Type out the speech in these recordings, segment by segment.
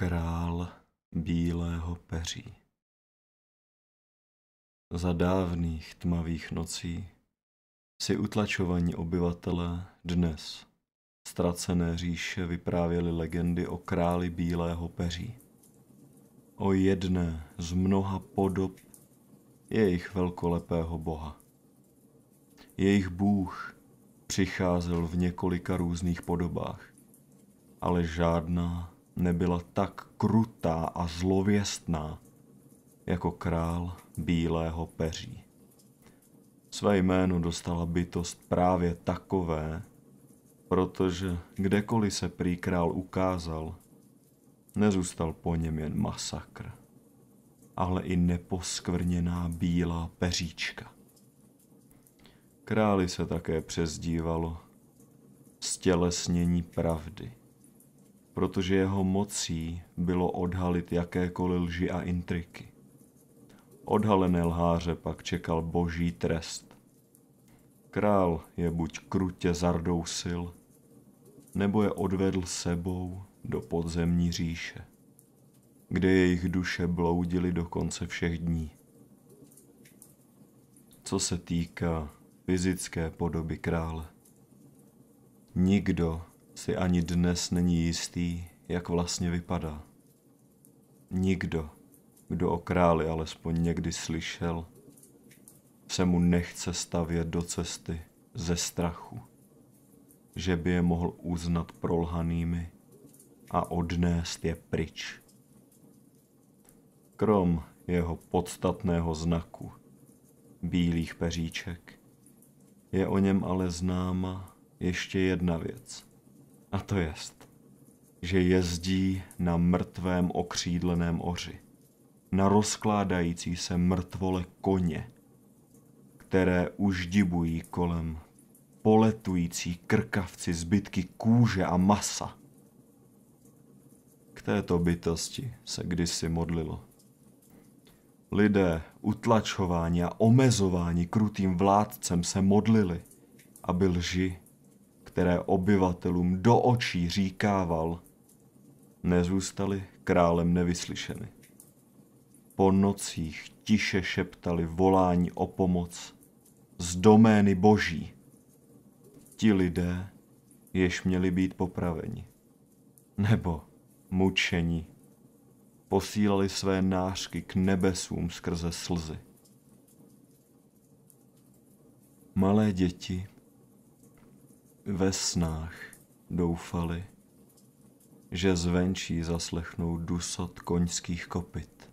král bílého peří. Za dávných tmavých nocí si utlačovaní obyvatele dnes ztracené říše vyprávěli legendy o králi bílého peří. O jedné z mnoha podob jejich velkolepého boha. Jejich bůh přicházel v několika různých podobách, ale žádná nebyla tak krutá a zlověstná jako král bílého peří. Své jméno dostala bytost právě takové, protože kdekoliv se prý král ukázal, nezůstal po něm jen masakr, ale i neposkvrněná bílá peříčka. Králi se také přezdívalo stělesnění pravdy protože jeho mocí bylo odhalit jakékoliv lži a intriky. Odhalené lháře pak čekal boží trest. Král je buď krutě zardousil, nebo je odvedl sebou do podzemní říše, kde jejich duše bloudily do konce všech dní. Co se týká fyzické podoby krále, nikdo si ani dnes není jistý, jak vlastně vypadá. Nikdo, kdo o králi alespoň někdy slyšel, se mu nechce stavět do cesty ze strachu, že by je mohl uznat prolhanými a odnést je pryč. Krom jeho podstatného znaku, bílých peříček, je o něm ale známa ještě jedna věc – a to jest, že jezdí na mrtvém okřídleném oři, na rozkládající se mrtvole koně, které už dibují kolem poletující krkavci zbytky kůže a masa. K této bytosti se kdysi modlilo. Lidé utlačování, a omezování krutým vládcem se modlili, aby lži které obyvatelům do očí říkával, nezůstaly králem nevyslyšeny. Po nocích tiše šeptali volání o pomoc z domény boží. Ti lidé, jež měli být popraveni, nebo mučeni, posílali své nářky k nebesům skrze slzy. Malé děti ve snách doufali, že zvenčí zaslechnou dusot koňských kopyt,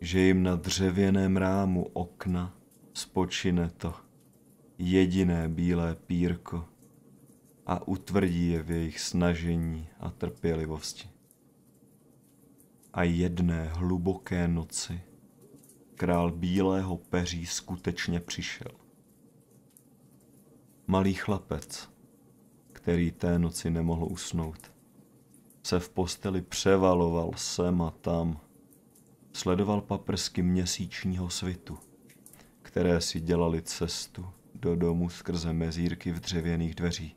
že jim na dřevěném rámu okna spočine to jediné bílé pírko a utvrdí je v jejich snažení a trpělivosti. A jedné hluboké noci král bílého peří skutečně přišel Malý chlapec, který té noci nemohl usnout, se v posteli převaloval sem a tam. Sledoval paprsky měsíčního svitu, které si dělali cestu do domu skrze mezírky v dřevěných dveří.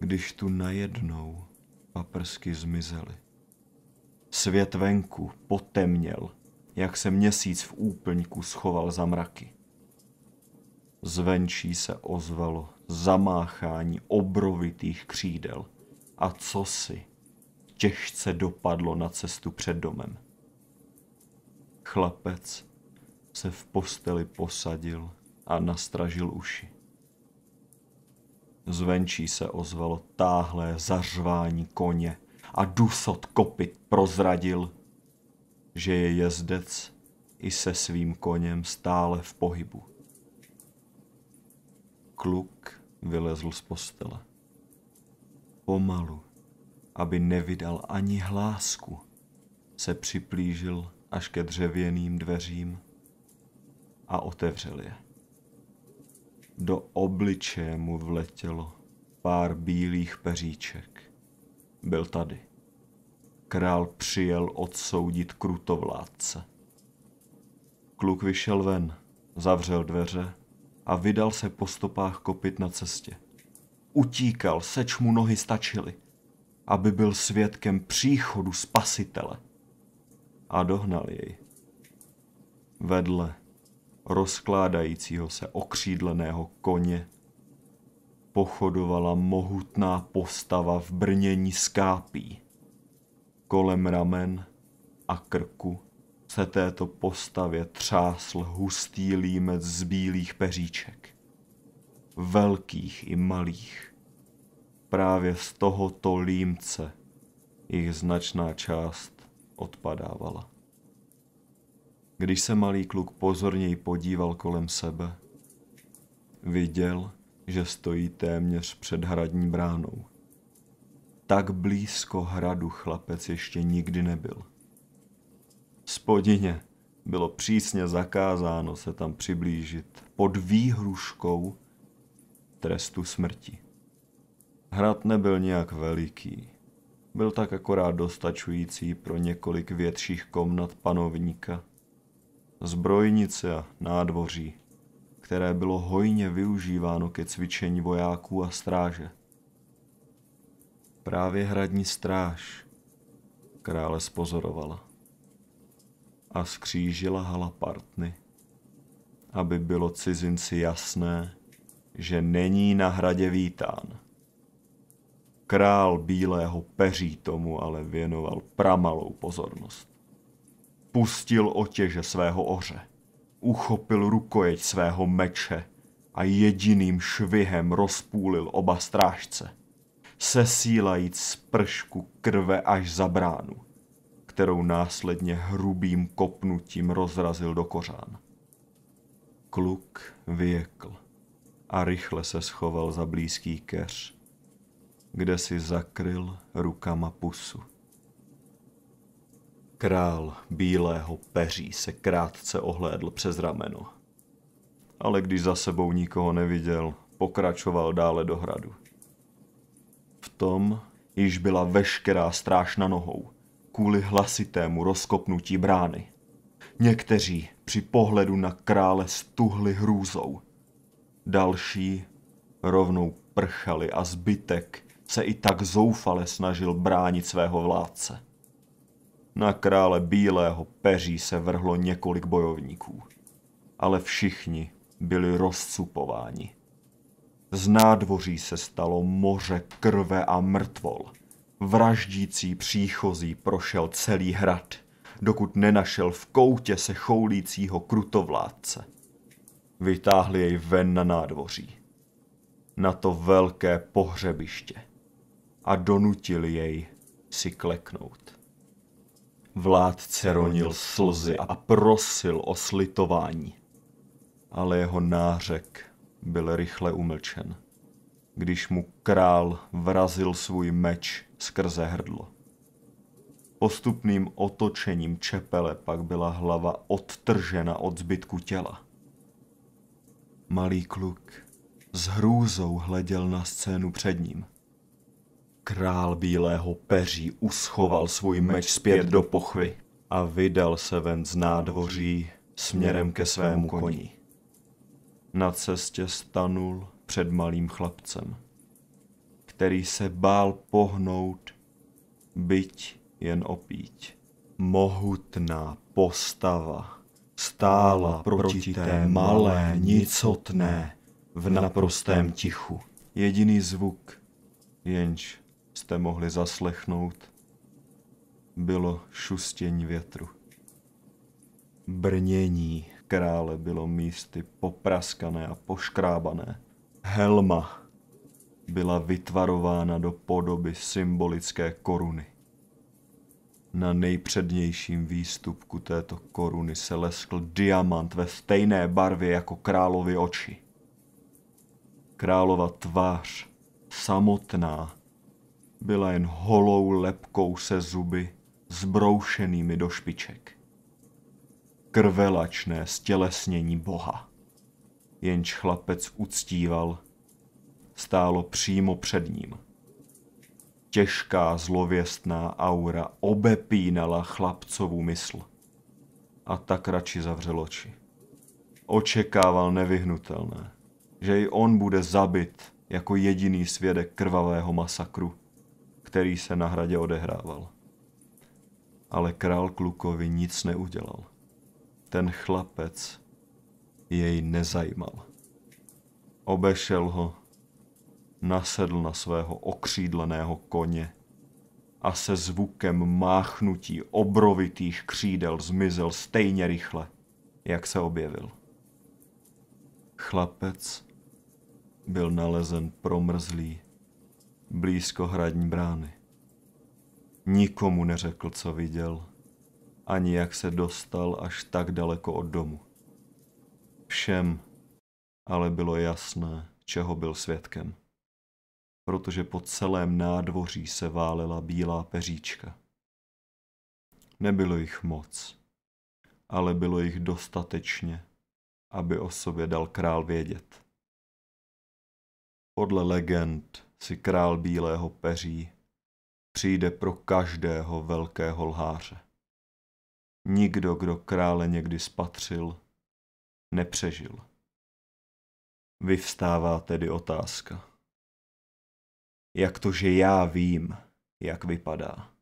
Když tu najednou paprsky zmizely. Svět venku potemněl, jak se měsíc v úplňku schoval za mraky. Zvenčí se ozvalo zamáchání obrovitých křídel a co si těžce dopadlo na cestu před domem. Chlapec se v posteli posadil a nastražil uši. Zvenčí se ozvalo táhlé zařvání koně a dusot kopit prozradil, že je jezdec i se svým koněm stále v pohybu kluk vylezl z postele. Pomalu, aby nevydal ani hlásku, se připlížil až ke dřevěným dveřím a otevřel je. Do obličeje mu vletělo pár bílých peříček. Byl tady. Král přijel odsoudit krutovládce. Kluk vyšel ven, zavřel dveře a vydal se po stopách kopit na cestě. Utíkal, seč mu nohy stačily, aby byl svědkem příchodu spasitele. A dohnal jej. Vedle rozkládajícího se okřídleného koně pochodovala mohutná postava v brnění skápí. Kolem ramen a krku se této postavě třásl hustý límec z bílých peříček. Velkých i malých. Právě z tohoto límce jich značná část odpadávala. Když se malý kluk pozorněji podíval kolem sebe, viděl, že stojí téměř před hradní bránou. Tak blízko hradu chlapec ještě nikdy nebyl spodině bylo přísně zakázáno se tam přiblížit pod výhruškou trestu smrti. Hrad nebyl nějak veliký. Byl tak akorát dostačující pro několik větších komnat panovníka. Zbrojnice a nádvoří, které bylo hojně využíváno ke cvičení vojáků a stráže. Právě hradní stráž krále spozorovala a skřížila Halapartny, aby bylo cizinci jasné, že není na hradě vítán. Král bílého peří tomu ale věnoval pramalou pozornost. Pustil otěže svého oře, uchopil rukojeť svého meče a jediným švihem rozpůlil oba strážce, sesílajíc z pršku krve až za bránu kterou následně hrubým kopnutím rozrazil do kořán. Kluk vyjekl a rychle se schoval za blízký keř, kde si zakryl rukama pusu. Král bílého peří se krátce ohlédl přes rameno. Ale když za sebou nikoho neviděl, pokračoval dále do hradu. V tom již byla veškerá stráž na nohou kvůli hlasitému rozkopnutí brány. Někteří při pohledu na krále stuhli hrůzou. Další rovnou prchali a zbytek se i tak zoufale snažil bránit svého vládce. Na krále bílého peří se vrhlo několik bojovníků, ale všichni byli rozcupováni. Z nádvoří se stalo moře krve a mrtvol – Vraždící příchozí prošel celý hrad, dokud nenašel v koutě se choulícího krutovládce. Vytáhli jej ven na nádvoří, na to velké pohřebiště a donutili jej si kleknout. Vládce ronil slzy a prosil o slitování, ale jeho nářek byl rychle umlčen, když mu král vrazil svůj meč skrze hrdlo. Postupným otočením čepele pak byla hlava odtržena od zbytku těla. Malý kluk s hrůzou hleděl na scénu před ním. Král bílého peří uschoval svůj meč zpět do pochvy a vydal se ven z nádvoří směrem ke svému koni. Na cestě stanul před malým chlapcem který se bál pohnout, byť jen opíť. Mohutná postava stála proti té malé, nicotné, v naprostém tichu. Jediný zvuk, jenž jste mohli zaslechnout, bylo šustění větru. Brnění krále bylo místy popraskané a poškrábané. Helma byla vytvarována do podoby symbolické koruny. Na nejpřednějším výstupku této koruny se leskl diamant ve stejné barvě jako královy oči. Králova tvář, samotná, byla jen holou lepkou se zuby, zbroušenými do špiček. Krvelačné stělesnění boha. Jenž chlapec uctíval stálo přímo před ním. Těžká zlověstná aura obepínala chlapcovu mysl. A tak radši zavřel oči. Očekával nevyhnutelné, že i on bude zabit jako jediný svědek krvavého masakru, který se na hradě odehrával. Ale král klukovi nic neudělal. Ten chlapec jej nezajímal. Obešel ho nasedl na svého okřídleného koně a se zvukem máchnutí obrovitých křídel zmizel stejně rychle, jak se objevil. Chlapec byl nalezen promrzlý blízko hradní brány. Nikomu neřekl, co viděl, ani jak se dostal až tak daleko od domu. Všem ale bylo jasné, čeho byl svědkem protože po celém nádvoří se válela bílá peříčka. Nebylo jich moc, ale bylo jich dostatečně, aby o sobě dal král vědět. Podle legend si král bílého peří přijde pro každého velkého lháře. Nikdo, kdo krále někdy spatřil, nepřežil. Vyvstává tedy otázka jak to, že já vím, jak vypadá.